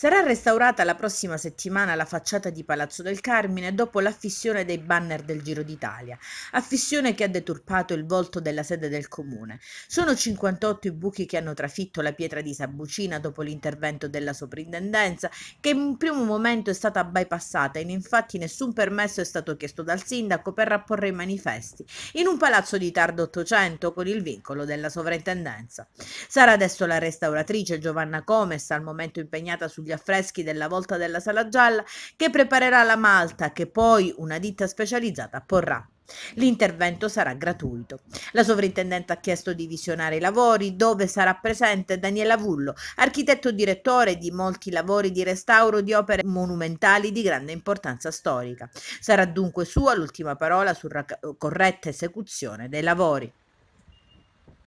Sarà restaurata la prossima settimana la facciata di Palazzo del Carmine dopo l'affissione dei banner del Giro d'Italia, affissione che ha deturpato il volto della sede del comune. Sono 58 i buchi che hanno trafitto la pietra di Sabucina dopo l'intervento della soprintendenza, che in un primo momento è stata bypassata e infatti nessun permesso è stato chiesto dal sindaco per rapporre i manifesti, in un palazzo di tardo 800 con il vincolo della sovrintendenza. Sarà adesso la restauratrice Giovanna Comes, al momento impegnata sul sugli affreschi della volta della Sala Gialla che preparerà la malta che poi una ditta specializzata porrà. L'intervento sarà gratuito. La sovrintendente ha chiesto di visionare i lavori dove sarà presente Daniela Vullo, architetto direttore di molti lavori di restauro di opere monumentali di grande importanza storica. Sarà dunque sua l'ultima parola sulla corretta esecuzione dei lavori.